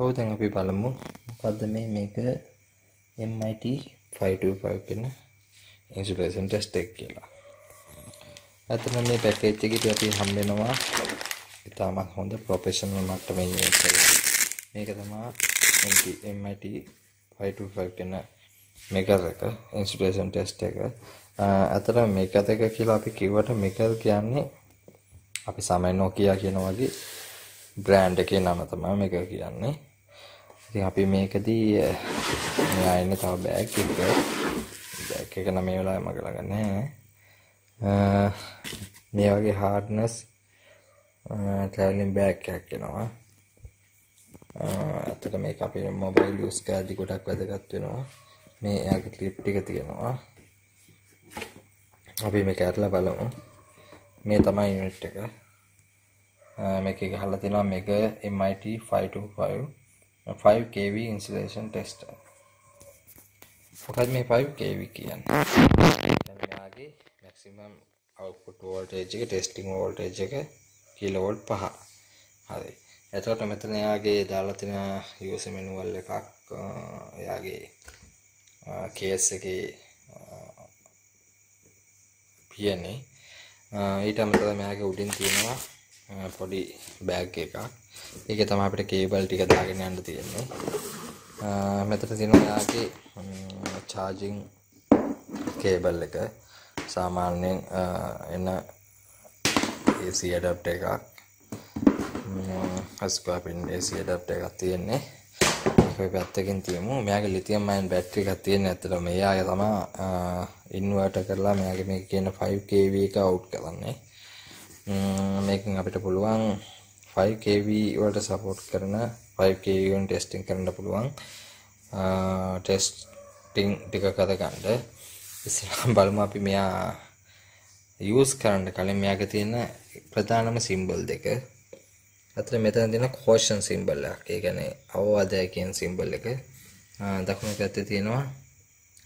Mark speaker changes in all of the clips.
Speaker 1: ඔව දැන් අපි බලමු මොකක්ද මේ මේක MIT 525 කියන ඉන්සුලේෂන් ටෙස්ට් එක කියලා. ඇත්තටම මේ පැකේජ් එකේදී අපි හම් වෙනවා ඉතාමත් හොඳ ප්‍රොෆෙෂනල් මට්ටමේ මේක තමයි MIT 525 කියන මේකත් එක ඉන්සුලේෂන් ටෙස්ට් එක. ඇත්තටම මේකත් එක කියලා අපි කිව්වට මේකල් කියන්නේ අපි සමහර නොකියා කියන වගේ බ්‍රෑන්ඩ් එකේ නම තමයි මේක කියන්නේ. ඉතින් අපි මේකදී මෙයා ඉන්නේ තව බෑග් එක. බෑග් එක නම් මේ වෙලාවේ මගේ ළඟ නැහැ. මේ වගේ hardness traveling bag එකක් එනවා. අතට මේක අපේ මොබයිල් යූස් කරද්දී ගොඩක් වැදගත් වෙනවා. මේ එයාගේ clip ටික තියෙනවා. අපි මේක ඇරලා බලමු. මේ තමයි unit එක. මේකේ ගහලා තියෙනවා මේක MIT 525 5 kV insulation tester මොකද මේ 5 kV කියන්නේ දැන් මෙයාගේ maximum output voltage එක testing voltage එක kilovolt 5 හරි එතකොට මෙතන එයාගේ දාලා තියෙන user manual එකක් එයාගේ case එකේ පියනේ ඊට අමතරව මෙයාගේ උඩින් තියෙනවා පොඩි බෑග් එකක් ඒක තමයි අපිට කේබල් ටික දාගෙන යන්න තියෙන්නේ. මෙතන තියෙනවා යාගේ charging කේබල් එක. සාමාන්‍යයෙන් එන AC adapter එකක්. අස්කා පින් AC adapter එකක් තියෙන්නේ. ඔය පැත්තකින් තියමු. මෙයාගේ lithium ion battery එකක් තියෙන ඇත්තටම මෙයාගේ තමයි inverter කරලා මෙයාගේ මේක කියන 5 kV එක out කරන්නේ. මේකෙන් අපිට පුළුවන් 5kb වලට සපෝට් කරන 5kb වෙන ටෙස්ටිං කරන්න පුළුවන් ටෙස්ටිං ටික කත ගන්න ඉස්සෙල්ලා බලමු අපි මෙයා යූස් කරන්න කලින් මෙයාගේ තියෙන ප්‍රධානම සිම්බල් දෙක අතර මෙතන දෙන කෝෂන් සිම්බල් එකක්. ඒ කියන්නේ අවවාදය කියන සිම්බල් එක. දකුණු පැත්තේ තියෙනවා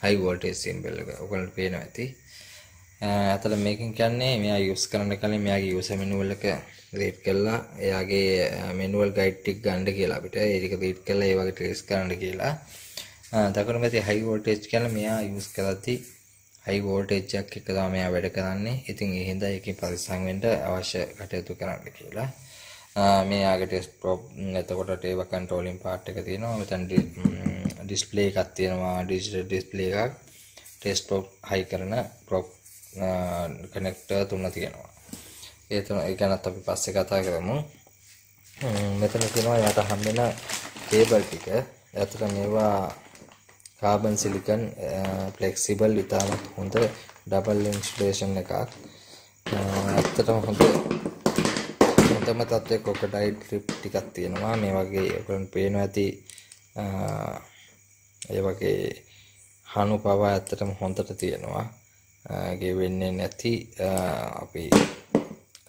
Speaker 1: high voltage symbol එක. ඔයගොල්ලන්ට පේනවා ඇති. අතල මේකෙන් කියන්නේ මෙයා යූස් කරන්න කලින් මෙයාගේ user manual එක රීඩ් කරලා එයාගේ මෙනුවල් ගයිඩ් ටික ගන්න කියලා අපිට ඒක රීඩ් කරලා ඒ වගේ ට්‍රේස් කරන්න කියලා දකුණු පැත්තේ හයි වෝල්ටේජ් කියලා මෙයා යූස් කරලා හයි වෝල්ටේජ් එකක් එක තමයි මෙයා වැඩ කරන්නේ. ඉතින් ඒ හින්දා ඒකේ පරිස්සම් වෙන්න අවශ්‍ය කටයුතු කරන්න කියලා. මේ ආගේ ටෙස්ට් ප්‍රොප් එතකොට ටේබල් කන්ට්‍රෝලින් පාර්ට් එක තියෙනවා. මෙතන ඩිස්ප්ලේ එකක් තියෙනවා ඩිජිටල් ඩිස්ප්ලේ එකක්. ටෙස්ට් ප්‍රොප් හයි කරන ප්‍රොප් කනෙක්ටර් තුන තියෙනවා. ඒ තුන ඒ ගැනත් අපි පස්සේ කතා කරමු. මෙතන තියෙනවා යට හම්බෙන කේබල් ටික. ඇතර මේවා කාබන් සිලිකන් ෆ්ලෙක්සිබල් ඉතාමත් හොඳ ඩබල් ඉන්ස්ටලේෂන් එකක්. ඇත්තටම හොඳ හොඳම තත්ත්වයක කොකඩයිල් ට්‍රිප් ටිකක් තියෙනවා. මේ වගේ ඔයගොල්ලන් පේනවා ඇති ඒ වගේ හනු පවා ඇත්තටම හොඳට තියෙනවා. ගෙවෙන්නේ නැති අපි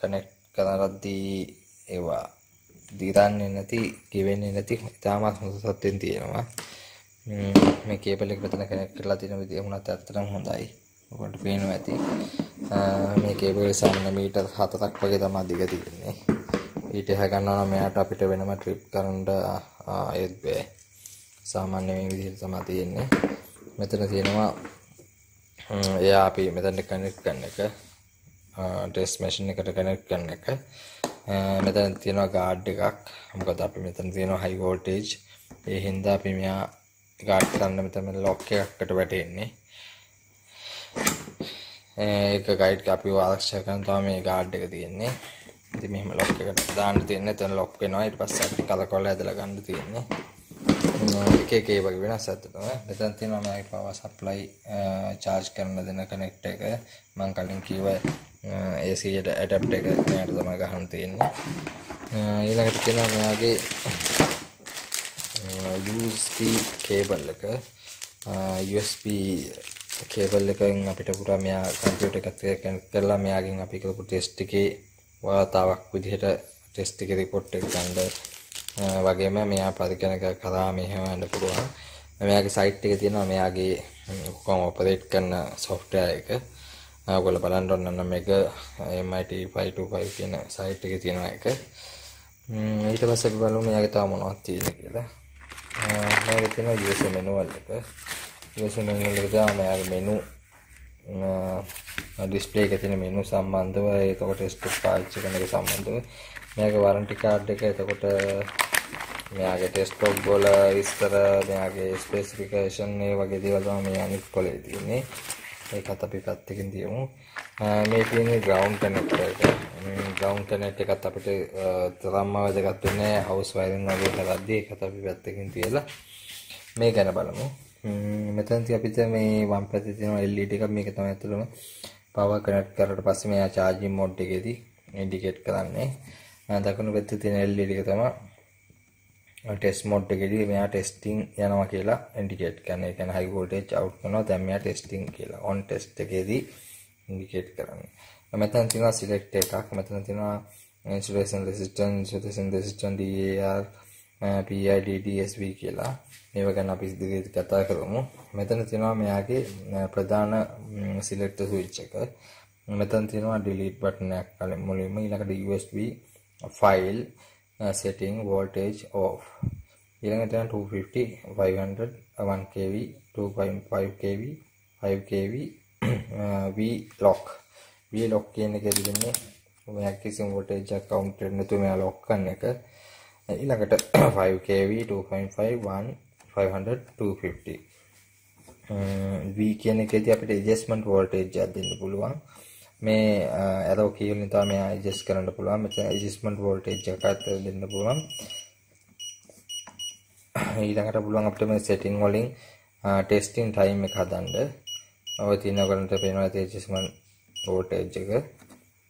Speaker 1: කනෙක්ට් කරනරද්දී ඒවා දීරන්නේ නැති ගෙවෙන්නේ නැති ඉතාමත් හොඳ සත්‍යෙන් තියෙනවා මේ කේබල් එක මෙතන කනෙක්ට් කරලා තියෙන විදිය වුණත් ඇත්තටම හොඳයි ඔයාලට පේනවා ඇති මේ කේබල් සාමාන්‍ය මීටර් 7ක් වගේ තමයි දිග තියෙන්නේ ඊට එහා ගන්නවා නම් මෙයාට අපිට වෙනම ට්‍රිප් කරන්න ඒත් බෑ සාමාන්‍ය මේ විදිහට තමයි තියෙන්නේ මෙතන තියෙනවා එයා අපි මෙතන කනෙක්ට් කරන එක ටෙස් මැෂන් එකට කනෙක්ට් කරන එක මෙතන තියෙනවා ගාඩ් එකක් මොකද අපි මෙතන තියෙනවා හයි වෝල්ටේජ් ඒ හින්දා අපි මෙයා ගාඩ් කරන්න මෙතන ලොක් එකකට වැටෙන්නේ ඒක ගයිඩ් අපි ආරක්ෂා කරන තමයි මේ ගාඩ් එක තියෙන්නේ ඉතින් මෙහෙම ලොක් එකට දාන්න තියෙන්නේ එතන ලොක් වෙනවා ඊට පස්සේ අපි කලකොල ඇදලා ගන්න තියෙන්නේ එක එක ඒ වගේ වෙනස් ඇත්තටම මෙතන තියෙනවා මගේ පවර් සප්ලයි චාර්ජ් කරන දෙන කනෙක්ට් එක මම කලින් කිව්වා ඒසියට ඇඩප් එක මෙයාට තමයි ගහන්න තියෙන්නේ ඊළඟට කියනවා මෙයාගේ USB කේබල් එක USB කේබල් එකෙන් අපිට පුරා මෙයා කම්පියුටර් එකත් එක්ක කනෙක්ට් කරලා මෙයාගෙන් අපි කරපු ටෙස්ට් එකේ වාතාවක් විදිහට ටෙස්ට් එකේ report එක ගන්න වගේම මෙයා පරිගණක කරා මෙහෙම යන්න පුළුවන් මෙයාගේ සයිට් එක තියෙනවා මෙයාගේ ඔක්කොම ඔපරේට් කරන software එක ඔයගොල්ලෝ බලන්න ඕන නම් මේක MIT525 කියන සයිට් එකේ තියෙන එක. ඊට පස්සේ අපි බලමු මෙයාගේ තව මොනවද තියෙන්නේ කියලා. මේක තියෙන user manual එක. user manual එක තමයි මෙයාගේ menu ඩිස්පලේ එක තියෙන මෙනු සම්බන්ධව එතකොට ස්ටොක් පාවිච්චි කරන එක සම්බන්ධව මෙයාගේ වරන්ටි කාඩ් එක එතකොට මෙයාගේ ටෙස්ට් ලොග් වල විස්තර මෙයාගේ ස්පෙસિෆිකේෂන් ඒ වගේ දේවල් තමයි මේ අනිත් කොලේ තියෙන්නේ ඒකත් අපි පැත්තකින් තියමු. මේ තියෙන්නේ ground connector එක. මේ ground connect එකත් අපිට තරම්ම වැදගත් වෙන්නේ නැහැ house wiring වගේ කරද්දී ඒකත් අපි පැත්තකින් තියලා මේ ගැන බලමු. මෙතනදී අපිට මේ වම් පැත්තේ තියෙන LED එක මේක තමයි ඇත්තටම power connect කරලා පස්සේ මෙයා charging mode එකේදී indicate කරන්නේ. දකුණු පැත්තේ තියෙන LED එක තමයි ටෙස් මොඩ් එකේදී මෙයා ටෙස්ටිං යනවා කියලා ඉන්ඩිකේට් කරනවා. ඒ කියන්නේ high voltage out කරනවා. දැන් මෙයා ටෙස්ටිං කියලා. on test එකේදී ඉන්ඩිකේට් කරන්නේ. මෙතන තියෙනවා select එකක්. මෙතන තියෙනවා insulation resistance, insulation resistance DAR, eh, PIDD, SV කියලා. මේව ගැන අපි ඉදිරියට කතා කරමු. මෙතන තියෙනවා මෙයාගේ eh, ප්‍රධාන mm, select switch එක. මෙතන තියෙනවා delete button එකක් මුලින්ම ඊළඟට USB file Uh, setting voltage off ඊළඟට 250 500 1 kV 2.5 kV 5 kV uh, v lock v lock කියන එක දෙන්නේ ඔයා කිසිම වෝල්ටේජ් එකක් කවුන්ට් කරන්න නැතුව මෙයා ලොක් කරන එක uh, ඊළඟට 5 kV 2.5 1 500 250 v කියන එකේදී අපිට adjustment voltage එකක් දෙන්න පුළුවන් මේ ඇරෝ කී වලින් තමයි මේ ඇඩ්ජස්ට් කරන්න පුළුවන්. මෙතන ඇඩ්ජස්ට්මන්ට් වෝල්ටේජ් එකකට දෙන්න පුළුවන්. ඊළඟට පුළුවන් අපිට මේ සෙටින් වලින් ටෙස්ටිං ටයිම් එක හදන්න. ඔය තියෙන ඔයගලන්ට පේනවා ඇඩ්ජස්ට්මන්ට් වෝල්ටේජ් එක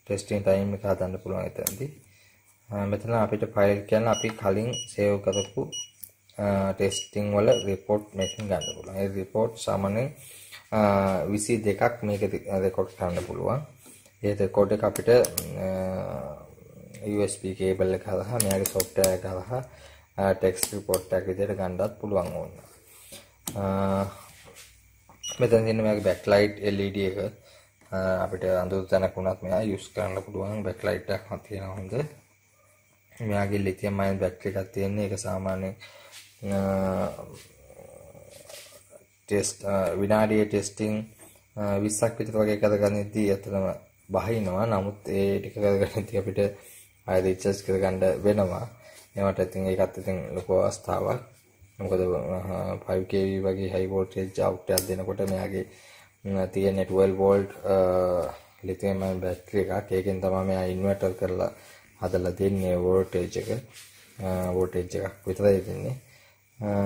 Speaker 1: ටෙස්ටිං ටයිම් එක හදන්න පුළුවන් එතනදී. මෙතන අපිට ෆයිල් කියන අපි කලින් සේව් කරපු ටෙස්ටිං වල රිපෝට් මේකින් ගන්න පුළුවන්. ඒ රිපෝට් සාමාන්‍යයෙන් 22ක් මේක රෙකෝඩ් කරන්න පුළුවන්. ඒත කොඩ් එක අපිට USB කේබල් එක හරහා මෙයාගේ software එක හරහා text report එකක් විදිහට ගන්නත් පුළුවන් ඕන. මෙතන තියෙන මෙයාගේ backlight LED එක අපිට අඳුර තැනක් වුණත් මෙයා යූස් කරන්න පුළුවන් බැක්ලයිට් එකක් තියෙනවා හොඳ. මෙයාගේ ලිතියම් අයන් බැටරි එකක් තියෙන්නේ ඒක සාමාන්‍යයෙන් ටෙස්ට් විනාඩියේ ටෙස්ටිං 20ක් විතර වගේ කරගන්නදී අතනම බහිනවා නමුත් ඒ ටික කරගෙන ඉතින් අපිට ආයෙත් රිචාර්ජ් කරගන්න වෙනවා ඒවට ඉතින් ඒකත් ඉතින් ලොකු අවස්ථාවක් මොකද 5kV වගේ high voltage output එකක් දෙනකොට මෙයාගේ තියෙන 12 volt lithium ion battery එකක් ඒකෙන් තමයි මෙයා inverter කරලා හදලා දෙන්නේ voltage එක වෝටේජ් එකක් විතරයි දෙන්නේ.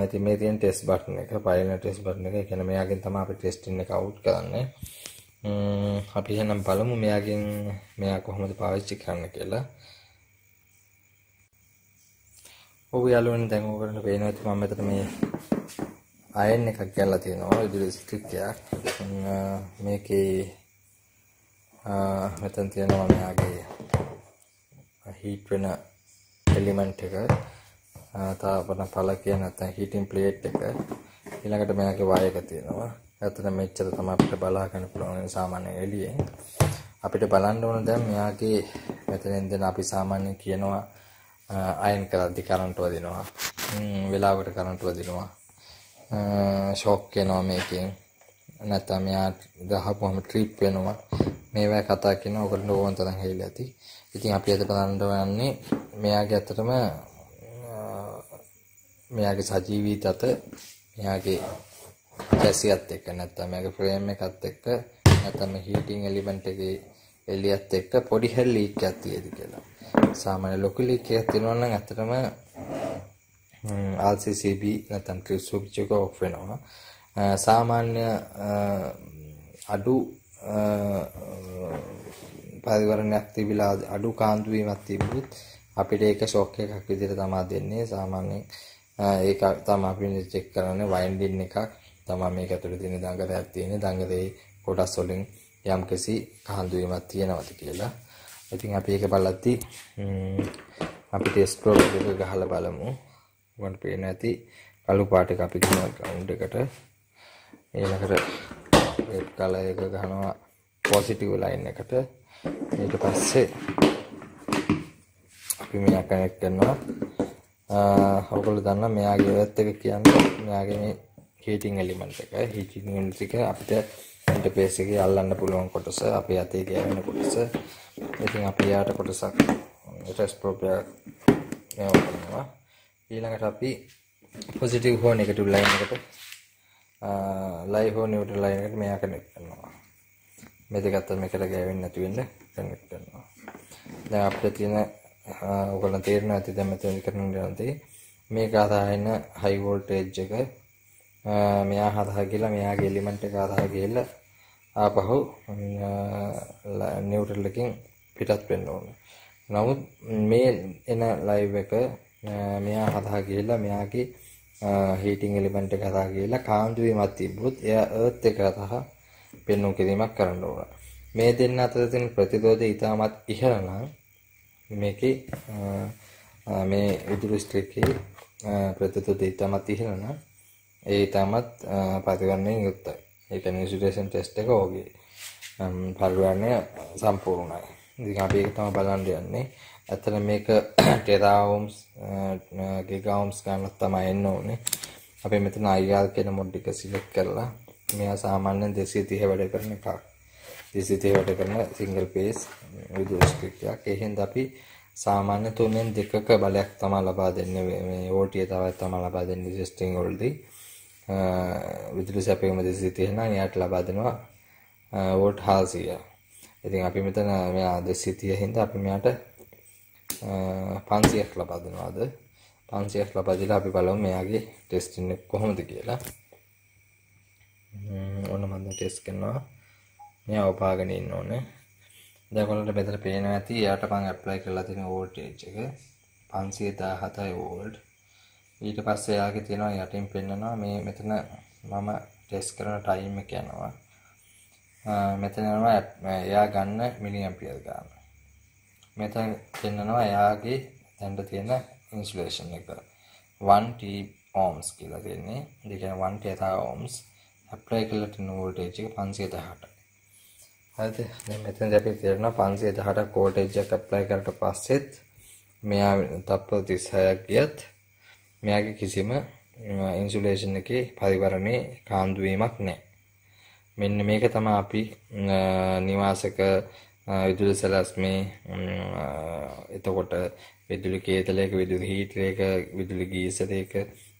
Speaker 1: ඉතින් මේ තියෙන ටෙස්ට් බටන් එක, පයිලන ටෙස්ට් බටන් එක. ඒ කියන්නේ මෙයාගෙන් තමයි අපි ටෙස්ටින් එක අවුට් කරන්නේ. අපි එහෙනම් බලමු මෙයාගෙන් මෙයා කොහොමද පාවිච්චි කරන්න කියලා. ඔබ යාළුවනේ දැන් ඔයගොල්ලන්ට පේනවා ඇති මම මෙතන මේ අයන් එකක් ගැලලා තියෙනවා ඉදිරි ස්ටික් එකක්. මේකේ මෙතන තියෙනවා මෙයාගේ හීට් වෙන එලිමන්ට් එක. තාපන පළ කියන නැත්නම් හීටින් ප්ලේට් එක. ඊළඟට මෙයාගේ වායක තියෙනවා. ඇත්තට මෙච්චර තමයි අපිට බලා ගන්න පුළුවන් සාමාන්‍ය එළියෙන්. අපිට බලන්න ඕන දැන් මෙයාගේ මෙතනින් දෙන අපි සාමාන්‍යයෙන් කියනවා අයන් කරද්දි කරන්ට් වදිනවා. වෙලාවකට කරන්ට් වදිනවා. ෂොක් වෙනවා මේකෙන්. නැත්නම් මෙයා ගහපුවම ට්‍රිප් වෙනවා. මේවා කතා කියන ඔකට ඕන තරම් හේල ඇති. ඉතින් අපි අද බලන්න යන්නේ මෙයාගේ ඇත්තටම මෙයාගේ සජීවී තත මෙයාගේ චැසියත් එක්ක නැත්නම් මේක ෆ්‍රේම් එකත් එක්ක නැත්නම් හීටින් එලිමන්ට් එකේ එළියත් එක්ක පොඩි හැල් ලීක් එකක් තියෙදි කියලා. සාමාන්‍ය ලොකු ලීක් එකක් තියෙනවා නම් ඇත්තටම RCCB නැත්නම් ස්විච් එක ඔෆ් වෙනවා. සාමාන්‍ය අඩු පරිවර්ණයක් තිබිලා අඩු කාන්දු වීමක් තිබුත් අපිට ඒක ෂොක් එකක් විදිහට තමයි දෙන්නේ. සාමාන්‍යයෙන් ඒක තමයි අපි චෙක් කරන්නේ වයින්ඩින් එකක්. තමයි මේක ඇතුළේ තියෙන දඟදයක් තියෙන්නේ දඟදේ කොටස් වලින් යම්කිසි කහඳු වීමක් තියෙනවද කියලා. ඉතින් අපි ඒක බලද්දී අපි ටෙස්ට් ප්‍රෝබ් එක ගහලා බලමු. උගන්ට පේන ඇති කළු පාට එක අපි ගහන ග්‍රවුන්ඩ් එකට ඊළඟට රෙඩ් කලර් එක ගහනවා පොසිටිව් ලයින් එකට ඊට පස්සේ අපි මෙයා කනෙක්ට් කරනවා අ ඔයගොල්ලෝ දන්නා මෙයාගේ වෙත් එක කියන්නේ මෙයාගේ මේ හීටින් එලිමන්ට් එක හීටින් යුනිට් එක අපිට ඉන්ටර්ෆේස් එකේ අල්ලන්න පුළුවන් කොටස අපේ අතේ ගෑවෙන කොටස ඉතින් අපි යාට කොටසක් ටෙස්ට් ප්‍රොබ් එක නෑ ඊළඟට අපි පොසිටිව් හෝ නෙගටිව් ලයින් එකට ලයි හෝ නිවට ලයින් එකට මෙයා කනෙක්ට් කරනවා මේ දෙක අතර මේකට ගෑවෙන්නේ නැති වෙන්න කනෙක්ට් කරනවා දැන් අපිට තියෙන ඔයගොල්ලන් තේරෙනවා ඇති දැන් මෙතන කරන දේ මේක ආදායන හයි වෝල්ටේජ් එක මෙයා හදා කියලා මෙයාගේ එලිමන්ට් එක හදා ගිහලා ආපහු නියුට්‍රල් එකකින් පිටත් වෙන්න ඕනේ. නමුත් මේ එන ලයිව් එක මෙයා හදා ගිහලා මෙයාගේ හීටින් එලිමන්ට් එක හදා ගිහලා කාන්දු වීමක් තිබ්බොත් එයා අර්ත් එක හදා පෙන්වු කිරීමක් කරන්න ඕන. මේ දෙන්න අතර තියෙන ප්‍රතිරෝධය ඊටමත් ඉහළ නම් මේකේ මේ උතුරු ස්ට්‍රික්කේ ප්‍රතිරෝධය ඊටමත් ඉහළ නම් ඒ ඉතාමත් ප්‍රතිවරණයෙන් යුක්තයි. ඒ කමියුනිකේෂන් ටෙස්ට් එක ඔගේ පරිවර්ණය සම්පූර්ණයි. ඉතින් අපි ඒක තමයි බලන්න යන්නේ. ඇත්තට මේක ටෙරාවෝම්ස් ගිගාවෝම්ස් ගන්න තමයි එන්න ඕනේ. අපි මෙතන IR කියන මොඩ් එක සිලෙක්ට් කරලා මෙයා සාමාන්‍යයෙන් 230 වැඩ කරන එකක්. 230 වැඩ කරන සිංගල් පේස් විදුලි ස්ක්‍රිප්ට් එකක්. එහෙනම් අපි සාමාන්‍ය තුනෙන් දෙකක බලයක් තමයි ලබා දෙන්නේ මේ OT e තවත් තමයි ලබා දෙන්නේ ටෙස්ටිං වලදී. විදුලි සැපයීම 230 නම් එයාට ලබා දෙනවා වෝල්ට් 400. ඉතින් අපි මෙතන මෙයා 230 හින්දා අපි මෙයාට 500ක් ලබා දෙනවාද? 500ක් ලබා දීලා අපි බලමු මෙයාගේ ටෙස්ටින් එක කොහොමද කියලා. ඔන්න මම ටෙස්ට් කරනවා. මෙයා ඔපාගෙන ඉන්න ඕනේ. දැන් ඔයාලට මෙතන පේනවා ඇති එයාට මම ඇප්ලයි කරලා තියෙන වෝල්ටේජ් එක 517 වෝල්ට්. ඊට පස්සේ යාගේ තියෙනවා යටින් පෙන්නනවා මේ මෙතන මම ටෙස් කරන ටයිම් එක යනවා මෙතන යනවා එයා ගන්න මිලි ඇම්පියර් ගන්න මෙතන පෙන්නනවා එයාගේ තැනට තියෙන ඉන්සුලේෂන් එක 1t ohms කියලා දෙන්නේ ඒ කියන්නේ 1t ohms ඇප්ලයි කළා තියෙන වෝල්ටේජ් එක 518යි හරිද දැන් මෙතෙන්ද අපි තේරෙනවා 518ක් වෝල්ටේජ් එකක් ඇප්ලයි කරලා පස්සෙත් මෙයා තත්ත්ව 36ක් ගියත් මෙයාගේ කිසිම ඉන්සුලේෂන් එකේ පරිවරණේ කාන්දු වීමක් නැහැ. මෙන්න මේක තමයි අපි නිවාසක විදුලි සැලැස්මේ එතකොට විදුලි කේතලයක විදුලි හීටරයක විදුලි ගීසරයක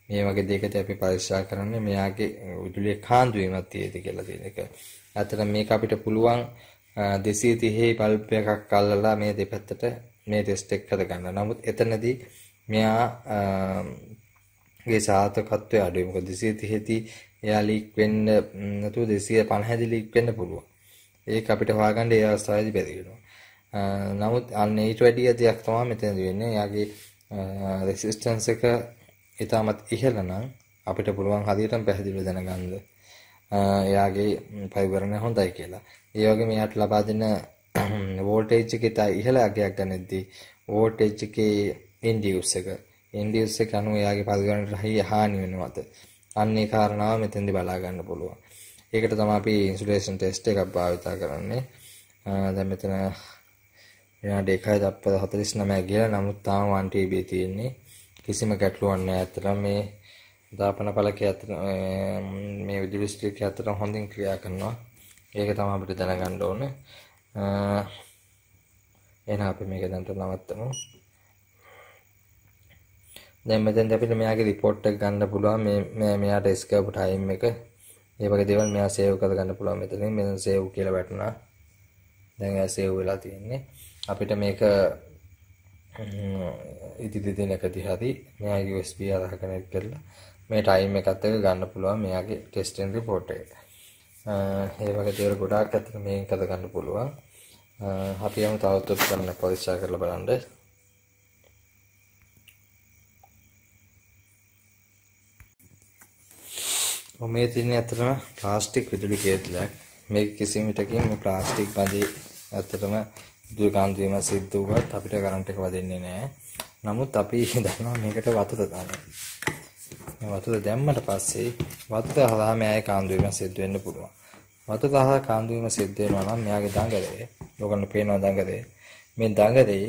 Speaker 1: මේ වගේ දෙයකට අපි පරීක්ෂා කරන්නේ මෙයාගේ විදුලිය කාන්දු වීමක් තියෙද කියලා තියෙන එක. අතන මේක අපිට පුළුවන් 230 බල්බ් එකක් අල්ලලා මේ දෙපැත්තට මේ ටෙස්ට් එක කරගන්න. නමුත් එතනදී මෙයා ගේ සාර්ථකත්වය අඩුයි. මොකද 230 එයා ලීක් වෙන්න නැතුව 250 දී ලීක් වෙන්න පුළුවන්. ඒක අපිට හොයාගන්න ඒ අවස්ථාවේදී බැරි වෙනවා. නමුත් අන්න ඊට වැඩිය දෙයක් තමයි මෙතනදී වෙන්නේ. එයාගේ රෙසිස්ටන්ස් එක ඊටමත් ඉහළ නම් අපිට පුළුවන් හරියටම පැහැදිලිව දැනගන්න එයාගේ පරිවර්ණය හොඳයි කියලා. ඒ වගේ මෙයාට ලබා දෙන වෝල්ටේජ් එක ඉතා ඉහළ අගයක් ගන්නදී වෝල්ටේජ් එකේ එන්ඩියස් එක එන්ඩියස් එක අනුව එයාගේ පදගනට රහි හානි වෙනවද අන්නේ කාරණාව මෙතෙන්දි බලාගන්න පුළුවන් ඒකට තම අපි ඉන්සුලේෂන් ටෙස්ට එකක් භාවිතා කරන්නේ දැ මෙතන එනාට එකයි දප්පද හතලිස් නමෑ කියලා නමුත් තාම වන්ටබ තියෙන්නේ කිසිම කැටලුවන්න ඇතර මේ දාපන පලක ඇත මේ විදිලිස්ටික ඇතර හොඳින් ක්‍රියා කරනවා ඒක තම අපිට දැනගණ්ඩ ඕන එන අපි මේක දැන්ට නවත්තමු දැන් මෙතෙන්ට අපිට මෙයාගේ report එක ගන්න පුළුවන් මේ මෙයාට escape time එක. ඒ වගේ දේවල් මෙයා save කරගන්න පුළුවන් මෙතනින්. මෙතන save කියලා වැටුණා. දැන් එයා save වෙලා තියෙන්නේ. අපිට මේක ඉදිරි දිනකදී හරි මෙයාගේ USB අරහ connect කරලා මේ time එකත් එක ගන්න පුළුවන් මෙයාගේ testing report එක. ඒ වගේ දේවල් ගොඩාක් අතට මේකෙන් කර ගන්න පුළුවන්. අපි යමු තවදුරටත් කරන්න පරීක්ෂා කරලා බලන්න. මම මේ තියන්නේ ඇත්තටම ප්ලාස්ටික් විදුලි කේතලයක්. මේක කිසිම විටකින් මේ ප්ලාස්ටික් බඳේ ඇත්තටම දුරකාන්ත වීම සිද්ධ වුණත් අපිට කරන්ට් එක වදින්නේ නැහැ. නමුත් අපි දන්නවා මේකට වතුර දාන්න. මේ වතුර දැම්මට පස්සේ වතුර හරහා මෙයාගේ කාන්දු වීම සිද්ධ වෙන්න පුළුවන්. වතුර හරහා කාන්දු වීම සිද්ධ වෙනවා නම් මෙයාගේ දඟලේ, ඔයගොල්ලෝ පේනවා දඟලේ. මේ දඟලේ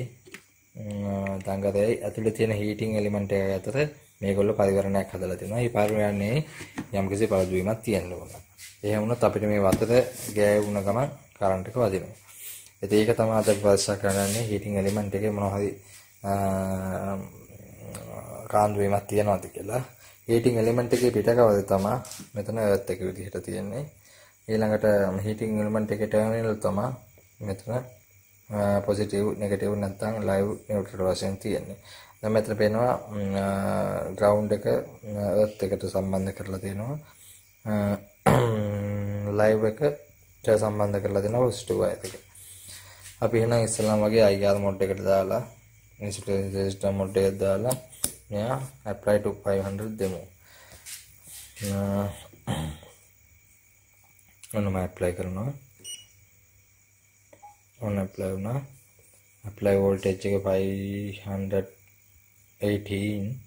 Speaker 1: දඟලේ ඇතුලේ තියෙන හීටින් එලිමන්ට් එක අතර මේගොල්ලෝ පරිවර්ණයක් හදලා තිනවා. මේ පරිවර්ණයේ යම්කිසි පළදුවීමක් තියෙන්න ඕන. එහෙම වුණොත් අපිට මේ වතුර ගෑවුණ ගමන් කරන්ට් එක වදිනවා. ඉතින් ඒක තමයි අද පරීක්ෂා කරන්නේ හීටින් එලිමන්ට් එකේ මොනවා හරි කාන්දු වීමක් තියෙනවද කියලා. හීටින් එලිමන්ට් එකේ පිටකවද තමයි මෙතන එර්ත් එක විදිහට තියෙන්නේ. ඊළඟට හීටින් එලිමන්ට් එකේ ටර්මිනල් තමයි මෙතන පොසිටිව් නෙගටිව් නැත්නම් ලයිව් නියුට්‍රල් වශයෙන් තියෙන්නේ. නම් ඇතර පේනවා ග්‍රවුන්් එක ඒත් එකට සම්බන්ධ කරලා තියෙනවා ලයිව් එක ට සම්බන්ධ කරලා දෙෙන ස්ටුව ඇතික අපි හෙන ඉස්සලාම් වගේ අයියාල් මොඩ් එකට දාලා ඉන්ස්ට මොඩ්ඩ දාලා මෙයා ඇප්ලයි 500 දෙමු ඔන්නම ඇප්ලයි කරනවා ඔන්න ඇප්ලයි වුණා ඇප්ලයි වෝල්ටේජ් එක 500 18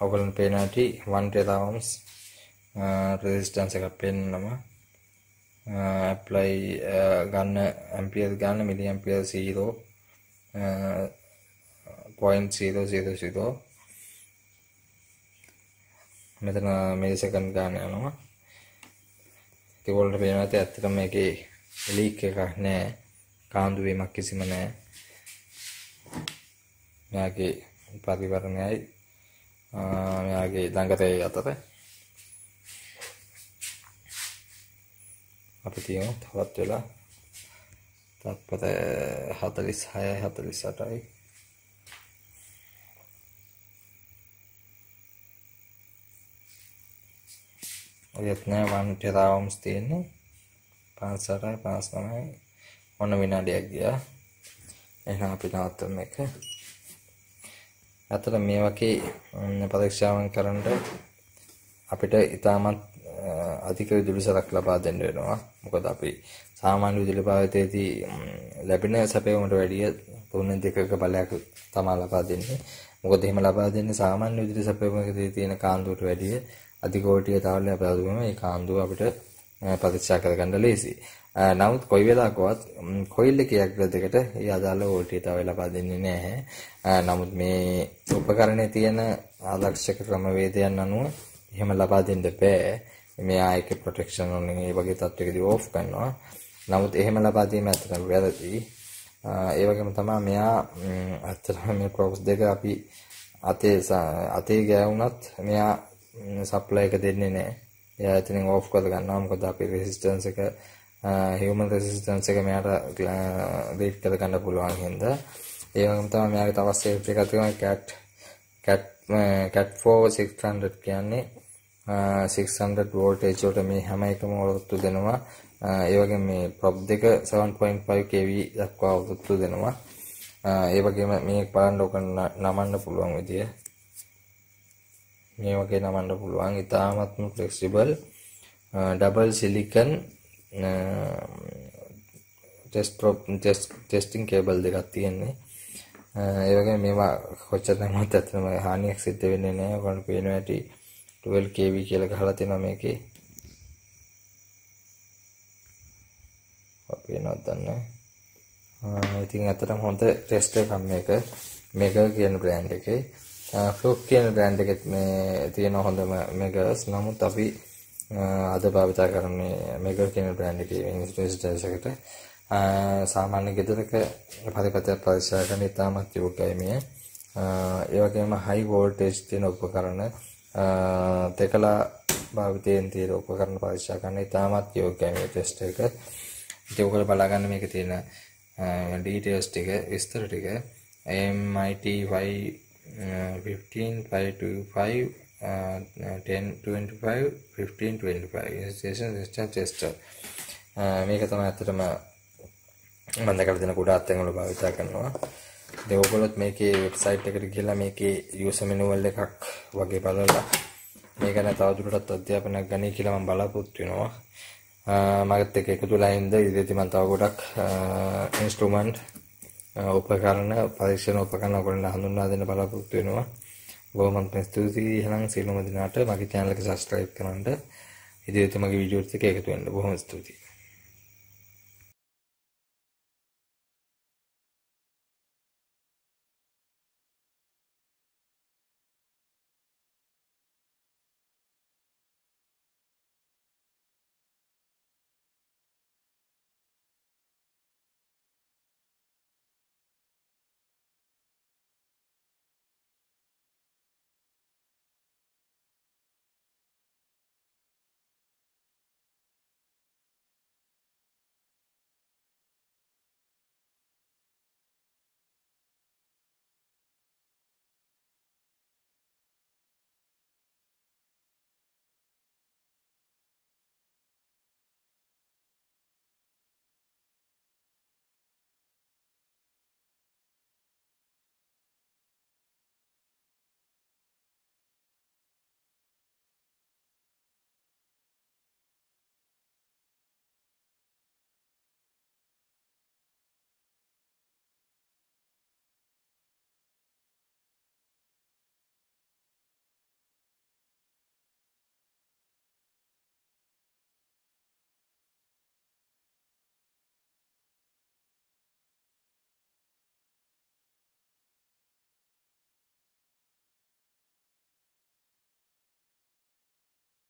Speaker 1: ඔගලන් පේන ඇති 1000 රෙසිස්ටන්ස් එකක් පෙන්නම ඇප්ලයි ගන්න ඇම්පියර් ගන්න මිලි ඇම්පියර් 0 0.000 මෙතන මේ සෙකන්ඩ් ගන්න යනවා ඉතින් ඔයාලට පේනවා ඇති ඇත්තටම මේකේ ලීක් එකක් නැහැ කාන්දු වීමක් කිසිම නැහැ මෙයාගේ පරිවර්ණයයි මෙයාගේ දඟතේ අතර අපි තියමු තවත් වෙලා තත්පත 46 48යි ඔයත් නෑ 1 ටෙරාවම්ස් තියෙන්නේ 58යි 59යි ඔන්න විනාඩියක් ගියා එහෙනම් අපි නවත්තමු එක ඇතර මේ වගේ පරීක්ෂාවන් කරන්න අපිට ඉතාමත් අධික විදුලි සරක් ලබා දෙන්න වෙනවා මොකද අපි සාමාන්‍ය විදුලි භාවිතයේදී ලැබෙන සැපයීමට වැඩිය තුනෙන් දෙකක බලයක් තමයි ලබා දෙන්නේ මොකද එහෙම ලබා දෙන්නේ සාමාන්‍ය විදුලි සැපයීමකදී තියෙන කාන්දුවට වැඩිය අධිකෝටිය තාවලයක් පාදුවම ඒ කාන්දුව අපිට පරීක්ෂා කරගන්න ලේසි නමුත් කොයි වෙලාවකවත් කොයිල් එකේ ඇක්සල් දෙකට ඒ අදාළ වෝල්ටේජ් තව ලබා දෙන්නේ නැහැ. නමුත් මේ උපකරණයේ තියෙන ආරක්ෂක ක්‍රමවේදයන් අනුව එහෙම ලබා දෙන්න බෑ. මේ ආයකේ ප්‍රොටෙක්ෂන් ඕන ඒ වගේ තත්ත්වයකදී ඕෆ් කරනවා. නමුත් එහෙම ලබා දීම ඇත්තටම වැරදි. ඒ වගේම තමයි මෙයා ඇත්තටම මේ ප්‍රොක්ස් දෙක අපි අතේ අතේ ගෑවුනත් මෙයා සප්ලයි එක දෙන්නේ නැහැ. එයා එතනින් ඕෆ් කරලා ගන්නවා මොකද අපේ රෙසිස්ටන්ස් එක හිවමන් රෙසිස්ටන්ස් එක මෙයාට ලීඩ් කර ගන්න පුළුවන් හින්දා ඒ වගේම තමයි මෙයාගේ තවත් සේෆ්ටි එකක් තියෙනවා cat cat cat 4600 කියන්නේ 600 වෝල්ටේජ් වලට මේ හැම එකම ඔරොත්තු දෙනවා ඒ වගේම මේ prop දෙක 7.5 kV දක්වා ඔරොත්තු දෙනවා ඒ වගේම මේ බලන්න ඔක නමන්න පුළුවන් විදිය මේ වගේ නමන්න පුළුවන් ඉතාමත්ම ෆ්ලෙක්සිබල් ඩබල් සිලිකන් ටෙස් ටෙස් ටෙස්ටිං කේබල් දෙකක් තියෙන්නේ ඒවගේ මේවා කොච්චර නමුත් ඇත්තම හානියක් සිද්ධ වෙන්නේ නැහැ. ඔයගොල්ලෝ පේනවා ඇති 12 kV කියලා ගහලා තියෙනවා මේකේ. අපි නවත් දන්නේ. ආ ඉතින් අතරම හොඳ ටෙස්ට් එකක් මේක. මේක කියන බ්‍රෑන්ඩ් එකේ. ෆ්ලොක් කියන බ්‍රෑන්ඩ් එකෙත් මේ තියෙන හොඳම මේකස්. නමුත් අපි අද භාවිතා කරන මේ මෙගල් කියන බ්‍රෑන්ඩ් එකේ ඉන්ස්ට්‍රස් දැසකට සාමාන්‍ය ගෙදරක පරිපතයක් පරික්ෂා කරන ඉතාමත් යෝග්‍යයි මේ. ඒ වගේම හයි වෝල්ටේජ් තියෙන උපකරණ තකලා භාවිතයෙන් තියෙන උපකරණ පරික්ෂා කරන ඉතාමත් යෝග්‍යයි මේ ටෙස්ට් එක. ඉතින් ඔයගොල්ලෝ බලාගන්න මේකේ තියෙන ඩීටේල්ස් ටික විස්තර ටික MIT Y 15525 uh, 10 25 15 25 station resistance tester මේක තමයි ඇත්තටම මම දැකලා තියෙන ගොඩාක් තැන්වල භාවිත කරනවා ඉතින් ඔයගොල්ලොත් මේකේ වෙබ්සයිට් එකට ගිහලා මේකේ user manual එකක් වගේ බලලා මේ ගැන තවදුරටත් අධ්‍යාපනයක් ගනී කියලා මම බලාපොරොත්තු වෙනවා uh, මගත් එක එකතු වෙලා ඉඳ ඉදිරියට මම තව ගොඩක් ඉන්ස්ට්‍රුමන්ට් uh, uh, උපකරණ පරීක්ෂණ උපකරණ ඔයගොල්ලන්ට හඳුන්වා දෙන්න බලාපොරොත්තු වෙනවා බොහොමත්ම ස්තුතියි එහෙනම් සියලුම දෙනාට මගේ channel එක subscribe කරන්න ඉදිරියට මගේ videos එක එකතු වෙන්න බොහොම ස්තුතියි